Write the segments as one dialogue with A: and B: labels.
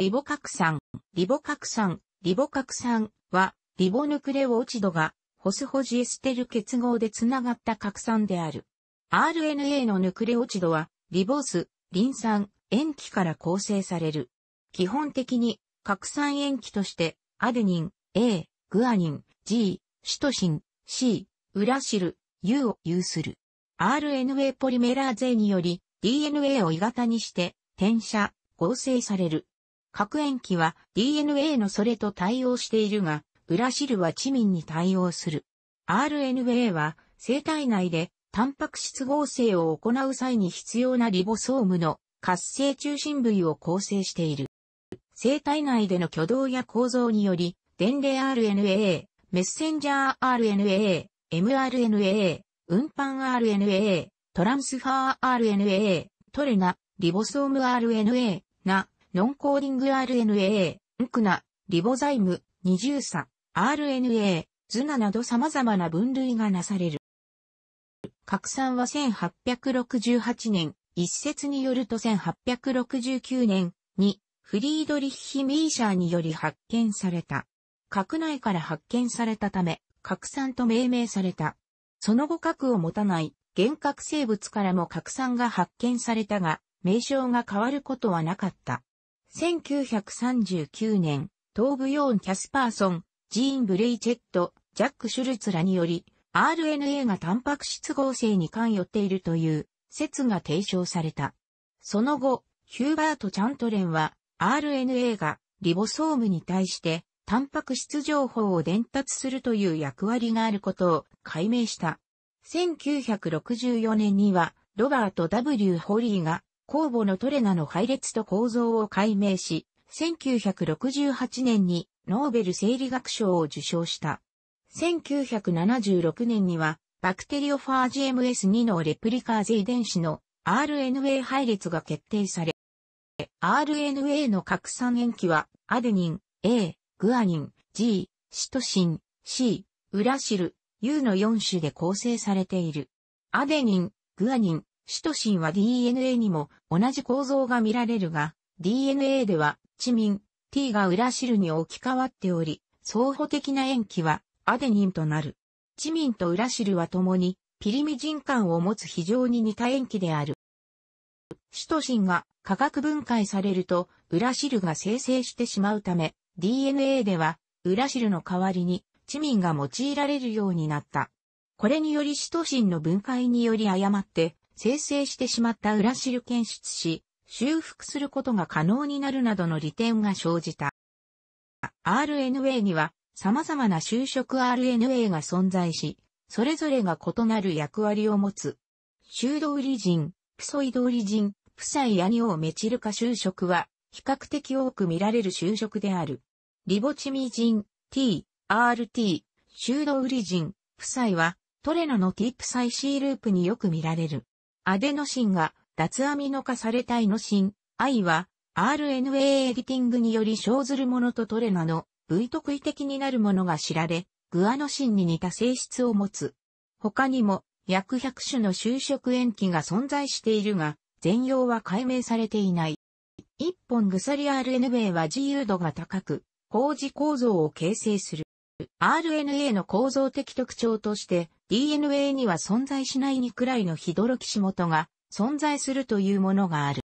A: リボ核酸、リボ核酸、リボ核酸は、リボヌクレオチドが、ホスホジエステル結合でつながった核酸である。RNA のヌクレオチドは、リボス、リン酸、塩基から構成される。基本的に、核酸塩基として、アデニン、A、グアニン、G、シトシン、C、ウラシル、U を有する。RNA ポリメラーゼにより、DNA を鋳型にして、転写、合成される。核塩基は DNA のそれと対応しているが、ラシルはチミンに対応する。RNA は生体内でタンパク質合成を行う際に必要なリボソームの活性中心部位を構成している。生体内での挙動や構造により、伝令 RNA、メッセンジャー RNA、mRNA、運搬 RNA、トランスファー RNA、トレナ、リボソーム RNA、ノンコーディング RNA、ンクナ、リボザイム、二重鎖、RNA、ズナなど様々な分類がなされる。拡散は1868年、一説によると1869年にフリードリッヒ・ミーシャーにより発見された。核内から発見されたため、核酸と命名された。その後核を持たない原核生物からも核酸が発見されたが、名称が変わることはなかった。1939年、東部ヨーン・キャスパーソン、ジーン・ブレイチェット、ジャック・シュルツらにより、RNA がタンパク質合成に関与っているという説が提唱された。その後、ヒューバート・チャントレンは、RNA がリボソームに対して、タンパク質情報を伝達するという役割があることを解明した。1964年には、ロバート・ W・ ホリーが公母のトレナの配列と構造を解明し、1968年にノーベル生理学賞を受賞した。1976年には、バクテリオファー GMS2 のレプリカーゼ遺伝子の RNA 配列が決定され、RNA の拡散塩基は、アデニン、A、グアニン、G、シトシン、C、ウラシル、U の4種で構成されている。アデニン、グアニン、シトシンは DNA にも同じ構造が見られるが、DNA では、チミン、T が裏汁に置き換わっており、相補的な塩基はアデニンとなる。チミンと裏汁は共に、ピリミジン感を持つ非常に似た塩基である。シトシンが化学分解されると、裏汁が生成してしまうため、DNA では、裏汁の代わりに、チミンが用いられるようになった。これによりシトシンの分解により誤って、生成してしまった裏汁検出し、修復することが可能になるなどの利点が生じた。RNA には様々な就職 RNA が存在し、それぞれが異なる役割を持つ。修道理人、プソイド理人、プサイアニオメチル化就職は、比較的多く見られる就職である。リボチミ人、T、RT、修道理人、プサイは、トレノの T プサイ C ループによく見られる。アデノシンが脱アミノ化されたイノシン、I は RNA エディティングにより生ずるものとトレナの V 特異的になるものが知られ、グアノシンに似た性質を持つ。他にも約100種の就職塩基が存在しているが、全容は解明されていない。一本鎖 RNA は自由度が高く、工事構造を形成する。RNA の構造的特徴として、DNA には存在しない2くらいのヒドロキシ元が存在するというものがある。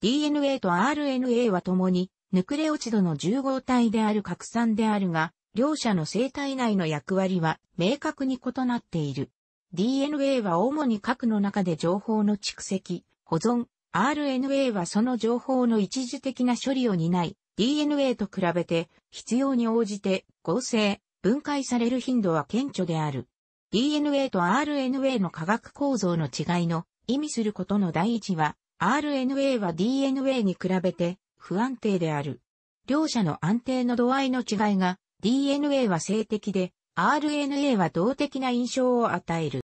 A: DNA と RNA は共にヌクレオチドの重合体である核酸であるが、両者の生体内の役割は明確に異なっている。DNA は主に核の中で情報の蓄積、保存、RNA はその情報の一時的な処理を担い、DNA と比べて必要に応じて合成、分解される頻度は顕著である。DNA と RNA の化学構造の違いの意味することの第一は、RNA は DNA に比べて不安定である。両者の安定の度合いの違いが、DNA は性的で、RNA は動的な印象を与える。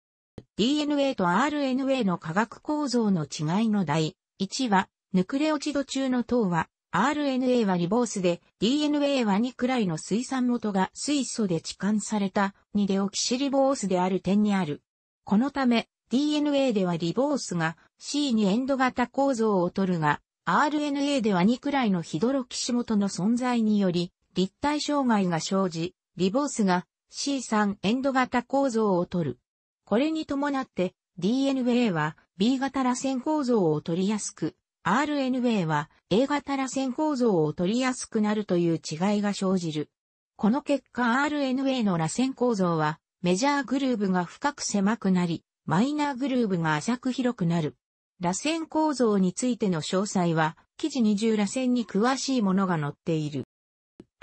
A: DNA と RNA の化学構造の違いの第一は、ヌクレオチド中の糖は RNA はリボースで、DNA は2くらいの水酸元が水素で置換された2デオキシリボースである点にある。このため、DNA ではリボースが C にエンド型構造を取るが、RNA では2くらいのヒドロキシ元の存在により、立体障害が生じ、リボースが C3 エンド型構造を取る。これに伴って DNA は B 型螺旋構造を取りやすく、RNA は A 型螺旋構造を取りやすくなるという違いが生じる。この結果 RNA の螺旋構造はメジャーグルーブが深く狭くなり、マイナーグルーブが浅く広くなる。螺旋構造についての詳細は、記事20螺旋に詳しいものが載っている。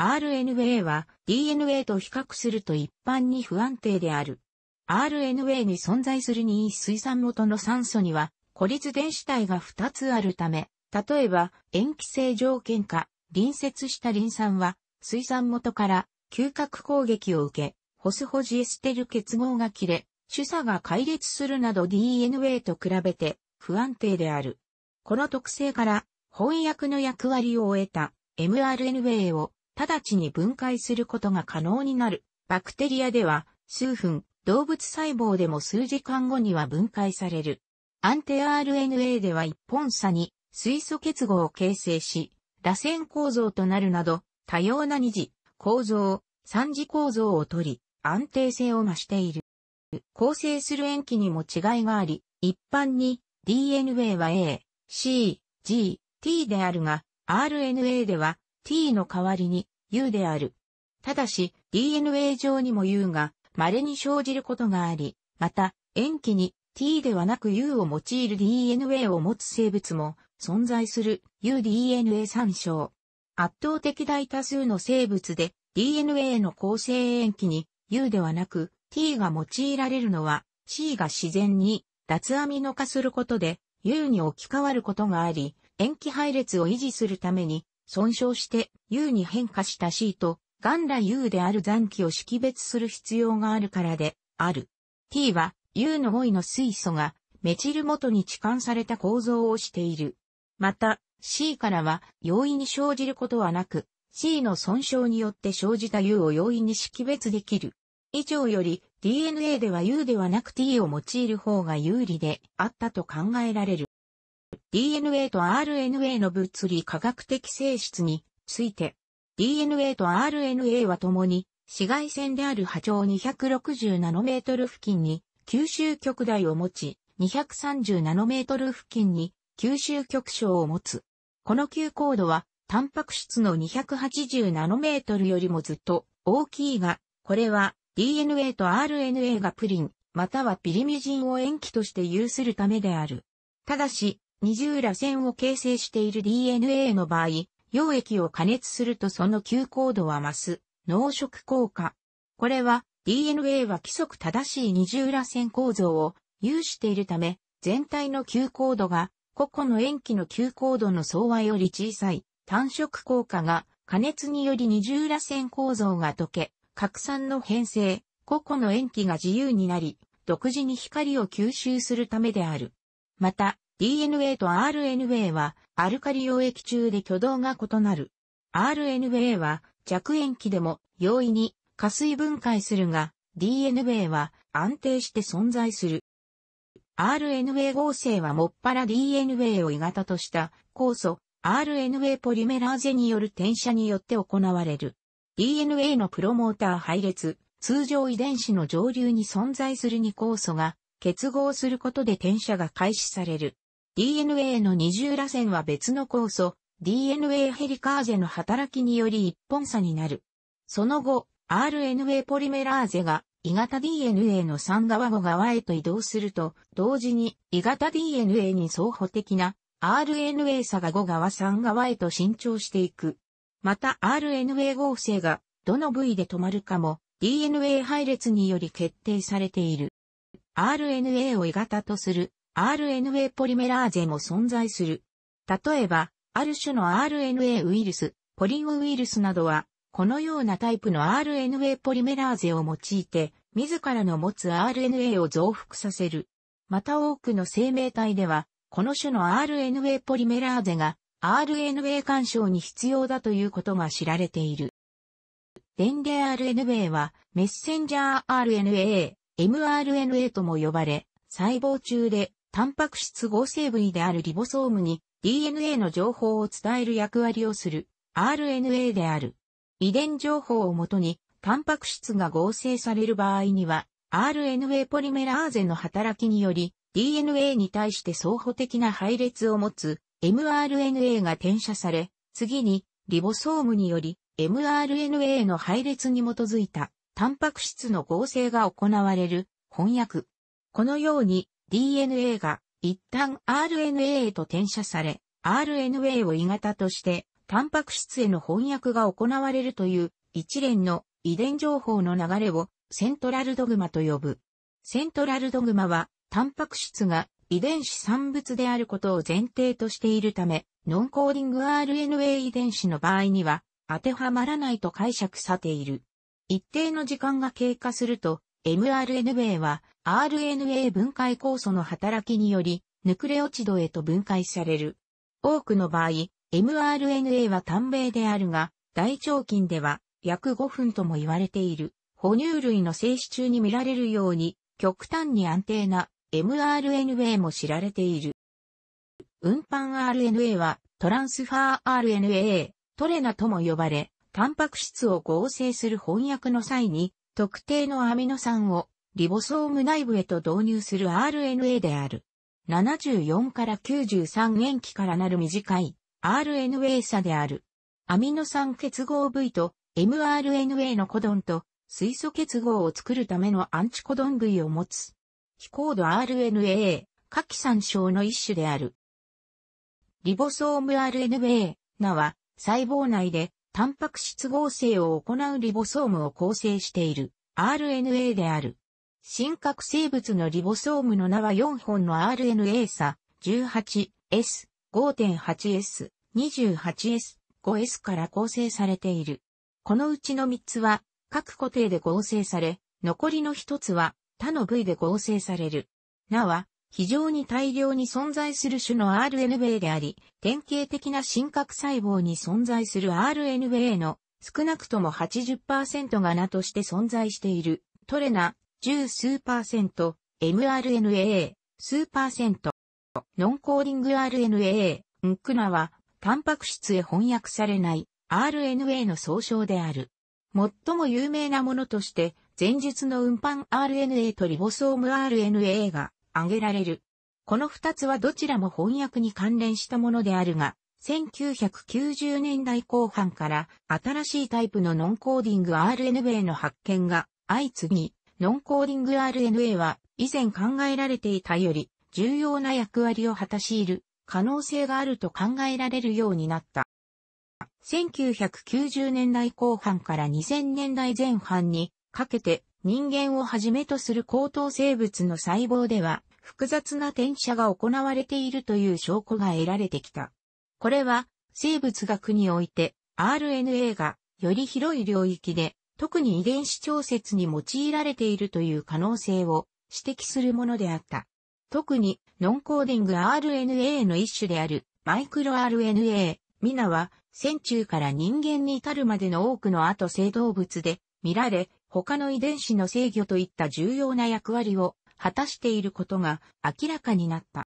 A: RNA は DNA と比較すると一般に不安定である。RNA に存在する任意水酸元の酸素には孤立電子体が2つあるため、例えば、塩基性条件下、隣接したリン酸は、水酸元から嗅覚攻撃を受け、ホスホジエステル結合が切れ、主差が解裂するなど DNA と比べて不安定である。この特性から翻訳の役割を終えた mRNA を直ちに分解することが可能になる。バクテリアでは数分、動物細胞でも数時間後には分解される。アンテ RNA では一本差に水素結合を形成し、螺旋構造となるなど、多様な二次、構造、三次構造をとり、安定性を増している。構成する塩基にも違いがあり、一般に DNA は A、C、G、T であるが、RNA では T の代わりに U である。ただし、DNA 上にも U が稀に生じることがあり、また、塩基に t ではなく u を用いる DNA を持つ生物も存在する uDNA 参照。圧倒的大多数の生物で DNA の構成塩基に u ではなく t が用いられるのは c が自然に脱アミノ化することで u に置き換わることがあり、塩基配列を維持するために損傷して u に変化した c と元来 u である残機を識別する必要があるからである。t は U の5位の水素がメチル元に置換された構造をしている。また、C からは容易に生じることはなく、C の損傷によって生じた U を容易に識別できる。以上より DNA では U ではなく T を用いる方が有利であったと考えられる。DNA と RNA の物理科学的性質について、DNA と RNA は共に紫外線である波長260ナノメートル付近に吸収極大を持ち、230ナノメートル付近に吸収極小を持つ。この急高度は、タンパク質の280ナノメートルよりもずっと大きいが、これは DNA と RNA がプリン、またはピリミジンを塩基として有するためである。ただし、二重螺旋を形成している DNA の場合、溶液を加熱するとその急高度は増す、濃色効果。これは DNA は規則正しい二重螺旋構造を有しているため、全体の急高度が個々の塩基の急高度の相和より小さい単色効果が加熱により二重螺旋構造が溶け、拡散の変成、個々の塩基が自由になり、独自に光を吸収するためである。また、DNA と RNA はアルカリ溶液中で挙動が異なる。RNA は弱塩基でも容易に加水分解するが、DNA は安定して存在する。RNA 合成はもっぱら DNA を鋳型とした酵素 RNA ポリメラーゼによる転写によって行われる。DNA のプロモーター配列、通常遺伝子の上流に存在する2酵素が結合することで転写が開始される。DNA の二重螺旋は別の酵素、DNA ヘリカーゼの働きにより一本差になる。その後、RNA ポリメラーゼが、胃型 DNA の3側5側へと移動すると、同時に胃型 DNA に相補的な RNA 差が5側3側へと伸長していく。また RNA 合成がどの部位で止まるかも DNA 配列により決定されている。RNA を胃型とする RNA ポリメラーゼも存在する。例えば、ある種の RNA ウイルス、ポリンウイルスなどはこのようなタイプの RNA ポリメラーゼを用いて、自らの持つ RNA を増幅させる。また多くの生命体では、この種の RNA ポリメラーゼが RNA 干渉に必要だということが知られている。伝令 RNA はメッセンジャー RNA、mRNA とも呼ばれ、細胞中でタンパク質合成部位であるリボソームに DNA の情報を伝える役割をする RNA である。遺伝情報をもとに、タンパク質が合成される場合には、RNA ポリメラーゼの働きにより、DNA に対して相補的な配列を持つ mRNA が転写され、次にリボソームにより mRNA の配列に基づいたタンパク質の合成が行われる翻訳。このように DNA が一旦 RNA へと転写され、RNA を異型としてタンパク質への翻訳が行われるという一連の遺伝情報の流れをセントラルドグマと呼ぶ。セントラルドグマは、タンパク質が遺伝子産物であることを前提としているため、ノンコーディング RNA 遺伝子の場合には、当てはまらないと解釈されている。一定の時間が経過すると、mRNA は RNA 分解酵素の働きにより、ヌクレオチドへと分解される。多くの場合、mRNA は短命であるが、大腸菌では約5分とも言われている。哺乳類の生死中に見られるように、極端に安定な mRNA も知られている。運搬 RNA はトランスファー RNA、トレナとも呼ばれ、タンパク質を合成する翻訳の際に、特定のアミノ酸をリボソーム内部へと導入する RNA である。74から93塩基からなる短い RNA 差である。アミノ酸結合部位と mRNA のコドンと水素結合を作るためのアンチコドン部位を持つ。非コード RNA、下記参照の一種である。リボソーム RNA、なは、細胞内で、タンパク質合成を行うリボソームを構成している RNA である。真核生物のリボソームの名は4本の RNA 差 18S 5.8S、28S、5S から構成されている。このうちの3つは各固定で合成され、残りの1つは他の部位で合成される。なは、非常に大量に存在する種の RNA であり、典型的な真核細胞に存在する RNA の少なくとも80%が名として存在している。トレナ、10数パーセント、mRNA、数パーセント、ノンコーディング RNA、ンクナは、タンパク質へ翻訳されない RNA の総称である。最も有名なものとして、前述の運搬 RNA とリボソーム RNA が挙げられる。この二つはどちらも翻訳に関連したものであるが、1990年代後半から新しいタイプのノンコーディング RNA の発見が相次ぎ、ノンコーディング RNA は以前考えられていたより重要な役割を果たしいる可能性があると考えられるようになった。1990年代後半から2000年代前半にかけて人間をはじめとする高等生物の細胞では複雑な転写が行われているという証拠が得られてきた。これは生物学において RNA がより広い領域で特に遺伝子調節に用いられているという可能性を指摘するものであった。特に、ノンコーディング RNA の一種である、マイクロ RNA、ミナは、線虫から人間に至るまでの多くの後生動物で、見られ、他の遺伝子の制御といった重要な役割を果たしていることが明らかになった。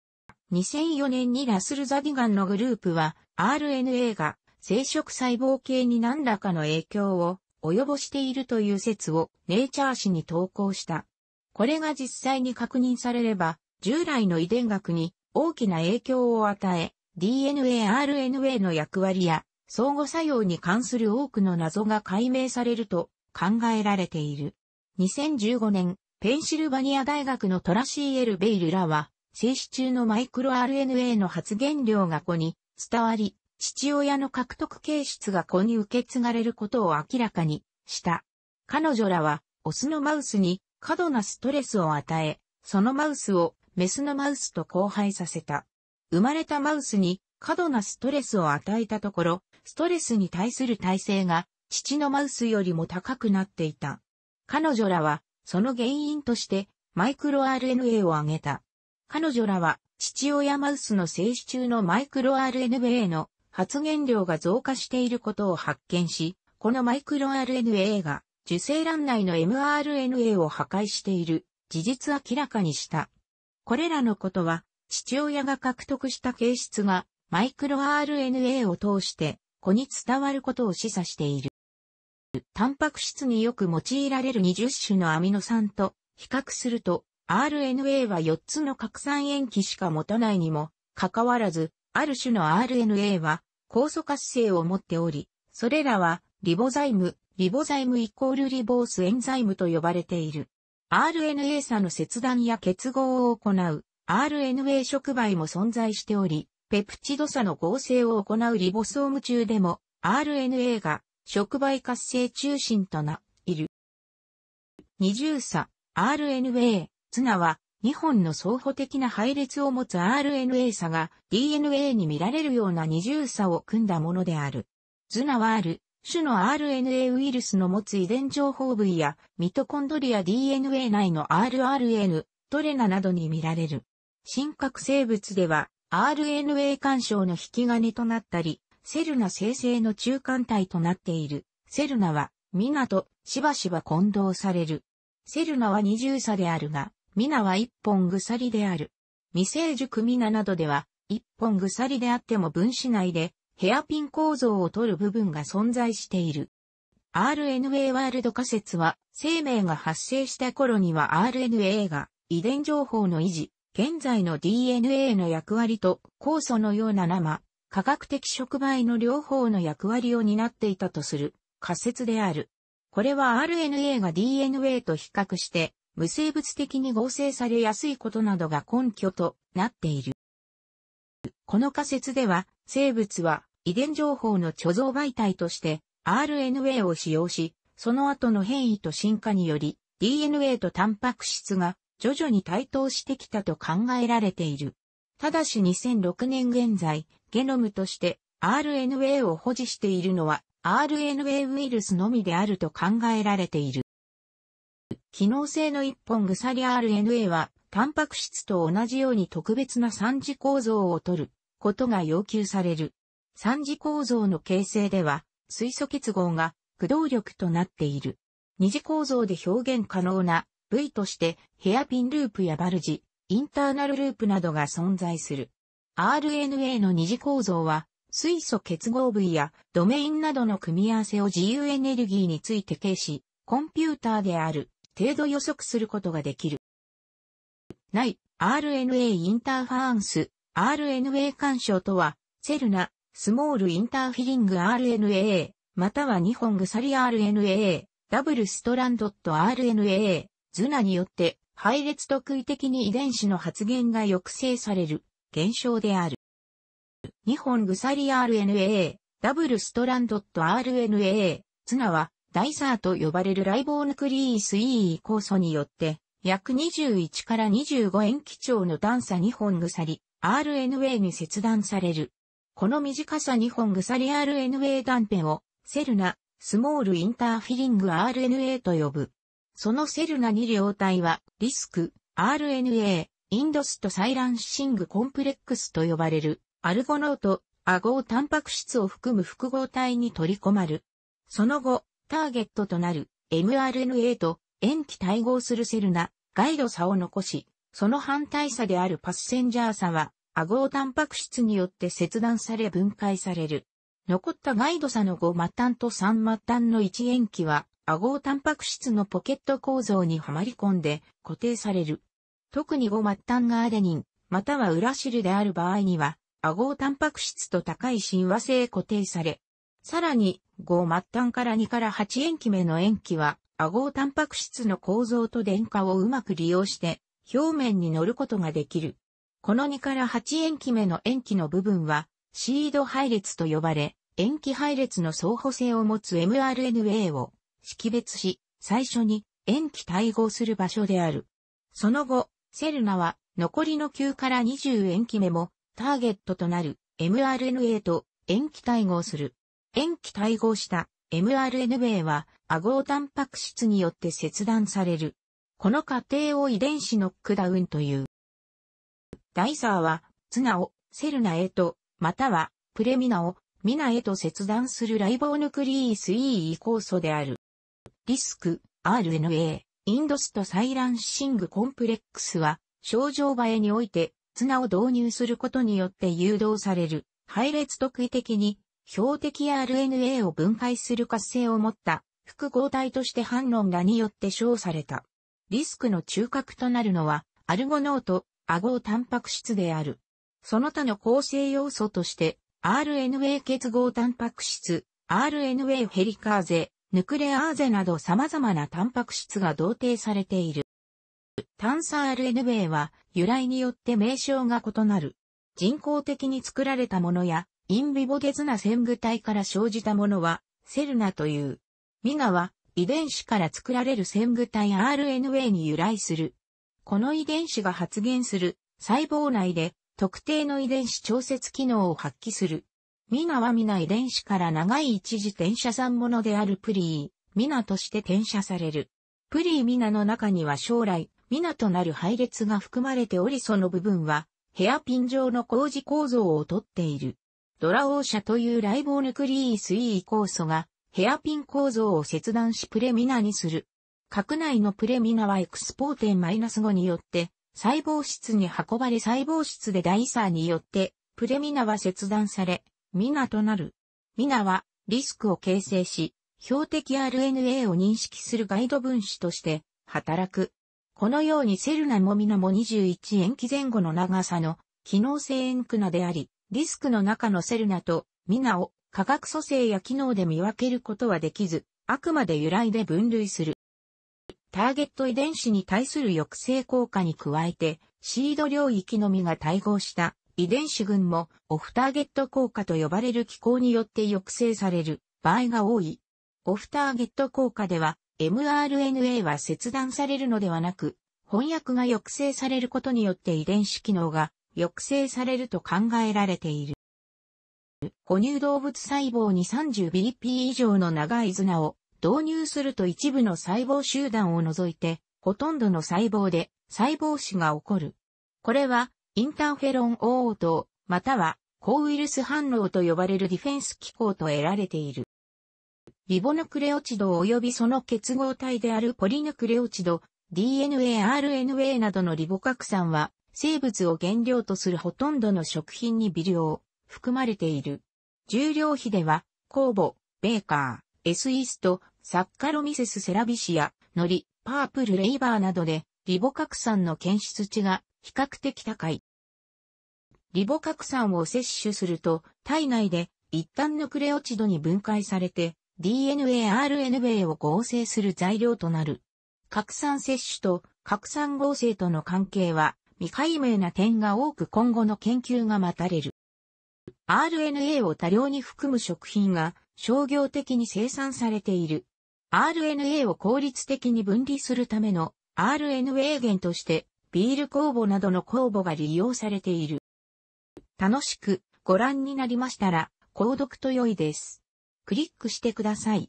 A: 2004年にラスル・ザディガンのグループは RNA が生殖細胞系に何らかの影響を及ぼしているという説をネイチャー誌に投稿した。これが実際に確認されれば従来の遺伝学に大きな影響を与え、DNA、RNA の役割や相互作用に関する多くの謎が解明されると考えられている。2015年、ペンシルバニア大学のトラシー・エル・ベイルらは、生死中のマイクロ RNA の発現量が子に伝わり、父親の獲得形質が子に受け継がれることを明らかにした。彼女らは、オスのマウスに過度なストレスを与え、そのマウスをメスのマウスと交配させた。生まれたマウスに過度なストレスを与えたところ、ストレスに対する耐性が父のマウスよりも高くなっていた。彼女らは、その原因として、マイクロ RNA を挙げた。彼女らは、父親マウスの生死中のマイクロ RNA の発現量が増加していることを発見し、このマイクロ RNA が受精卵内の mRNA を破壊している事実明らかにした。これらのことは、父親が獲得した形質が、マイクロ RNA を通して、子に伝わることを示唆している。タンパク質によく用いられる20種のアミノ酸と比較すると、RNA は4つの核酸塩基しか持たないにも、かかわらず、ある種の RNA は、酵素活性を持っており、それらは、リボザイム、リボザイムイコールリボースエンザイムと呼ばれている。RNA 差の切断や結合を行う RNA 触媒も存在しており、ペプチド差の合成を行うリボソーム中でも RNA が触媒活性中心とな、いる。二重差 RNA、ツナは2本の相補的な配列を持つ RNA 差が DNA に見られるような二重差を組んだものである。ズナはある種の RNA ウイルスの持つ遺伝情報部位やミトコンドリア DNA 内の RRN、トレナなどに見られる。真核生物では RNA 干渉の引き金となったり、セルナ生成の中間体となっている。セルナは、ミナとしばしば混同される。セルナは二重差であるが、ミナは一本鎖である。未成熟ミナなどでは、一本鎖であっても分子内でヘアピン構造を取る部分が存在している。RNA ワールド仮説は、生命が発生した頃には RNA が遺伝情報の維持、現在の DNA の役割と酵素のような生、科学的触媒の両方の役割を担っていたとする仮説である。これは RNA が DNA と比較して無生物的に合成されやすいことなどが根拠となっている。この仮説では生物は遺伝情報の貯蔵媒体として RNA を使用し、その後の変異と進化により DNA とタンパク質が徐々に対等してきたと考えられている。ただし2006年現在、ゲノムとして RNA を保持しているのは RNA ウイルスのみであると考えられている。機能性の一本鎖 RNA は、タンパク質と同じように特別な三次構造をとる。ことが要求される。三次構造の形成では、水素結合が駆動力となっている。二次構造で表現可能な部位として、ヘアピンループやバルジ、インターナルループなどが存在する。RNA の二次構造は、水素結合部位やドメインなどの組み合わせを自由エネルギーについて軽し、コンピューターである程度予測することができる。ない RNA インターファーンス RNA 干渉とは、セルナ、スモールインターフィリング RNA、または2本鎖 RNA、ダブルストランドット RNA、ズナによって、配列特異的に遺伝子の発現が抑制される現象である。2本鎖 RNA、ダブルストランドット RNA、ツナは、ダイサーと呼ばれるライボーヌクリース E 酵素によって、約21から25塩基調の段差2本鎖、RNA に切断される。この短さ2本鎖 RNA 断片をセルナ、スモールインターフィリング RNA と呼ぶ。そのセルナ2両体はリスク、RNA、インドストサイランシングコンプレックスと呼ばれるアルゴノート、アゴータンパク質を含む複合体に取り込まる。その後、ターゲットとなる mRNA と塩基対合するセルナ、ガイド差を残し、その反対差であるパッセンジャー差は、顎をタンパク質によって切断され分解される。残ったガイド差の5末端と3末端の1塩基は、顎をタンパク質のポケット構造にはまり込んで固定される。特に5末端がアデニン、または裏汁である場合には、顎をタンパク質と高い親和性固定され、さらに、5末端から2から8塩基目の塩基は、顎をタンパク質の構造と電荷をうまく利用して、表面に乗ることができる。この2から8塩基目の塩基の部分は、シード配列と呼ばれ、塩基配列の相補性を持つ mRNA を識別し、最初に塩基対合する場所である。その後、セルナは残りの9から20塩基目もターゲットとなる mRNA と塩基対合する。塩基対合した mRNA はアゴータンパク質によって切断される。この過程を遺伝子ノックダウンという。ダイサーは、ツナをセルナへと、またはプレミナをミナへと切断するライボヌクリース E ー素である。リスク、RNA、インドストサイランシングコンプレックスは、症状映えにおいて、ツナを導入することによって誘導される、配列特異的に、標的 RNA を分解する活性を持った、複合体として反論らによって称された。リスクの中核となるのは、アルゴノート、アゴータンパク質である。その他の構成要素として、RNA 結合タンパク質、RNA ヘリカーゼ、ヌクレアーゼなど様々なタンパク質が同定されている。炭酸 RNA は由来によって名称が異なる。人工的に作られたものや、インビボデズナ線具体から生じたものは、セルナという。ミガは、遺伝子から作られる線具体 RNA に由来する。この遺伝子が発現する細胞内で特定の遺伝子調節機能を発揮する。ミナはミナ遺伝子から長い一時転写産物であるプリー、ミナとして転写される。プリーミナの中には将来、ミナとなる配列が含まれておりその部分は、ヘアピン状の工事構造をとっている。ドラオーシャというライボヌクリースイ酵素がヘアピン構造を切断しプレミナにする。核内のプレミナはエクスポーテン -5 によって、細胞質に運ばれ細胞質でダイサーによって、プレミナは切断され、ミナとなる。ミナはリスクを形成し、標的 RNA を認識するガイド分子として働く。このようにセルナもミナも21塩基前後の長さの機能性塩クナであり、リスクの中のセルナとミナを化学組成や機能で見分けることはできず、あくまで由来で分類する。ターゲット遺伝子に対する抑制効果に加えて、シード領域のみが対合した遺伝子群もオフターゲット効果と呼ばれる機構によって抑制される場合が多い。オフターゲット効果では mRNA は切断されるのではなく、翻訳が抑制されることによって遺伝子機能が抑制されると考えられている。哺乳動物細胞に 30bp 以上の長い綱を導入すると一部の細胞集団を除いて、ほとんどの細胞で細胞死が起こる。これは、インターフェロン応応または、抗ウイルス反応と呼ばれるディフェンス機構と得られている。リボヌクレオチド及びその結合体であるポリヌクレオチド、DNA、RNA などのリボ核酸は、生物を原料とするほとんどの食品に微量、含まれている。重量比では、酵母、ベーカー、エスイスト、サッカロミセスセラビシア、ノリ、パープルレイバーなどで、リボ核酸の検出値が比較的高い。リボ核酸を摂取すると、体内で一旦ヌクレオチドに分解されて、DNA、RNA を合成する材料となる。核酸摂取と核酸合成との関係は未解明な点が多く今後の研究が待たれる。RNA を多量に含む食品が商業的に生産されている。RNA を効率的に分離するための RNA 源としてビール酵母などの酵母が利用されている。楽しくご覧になりましたら購読と良いです。クリックしてください。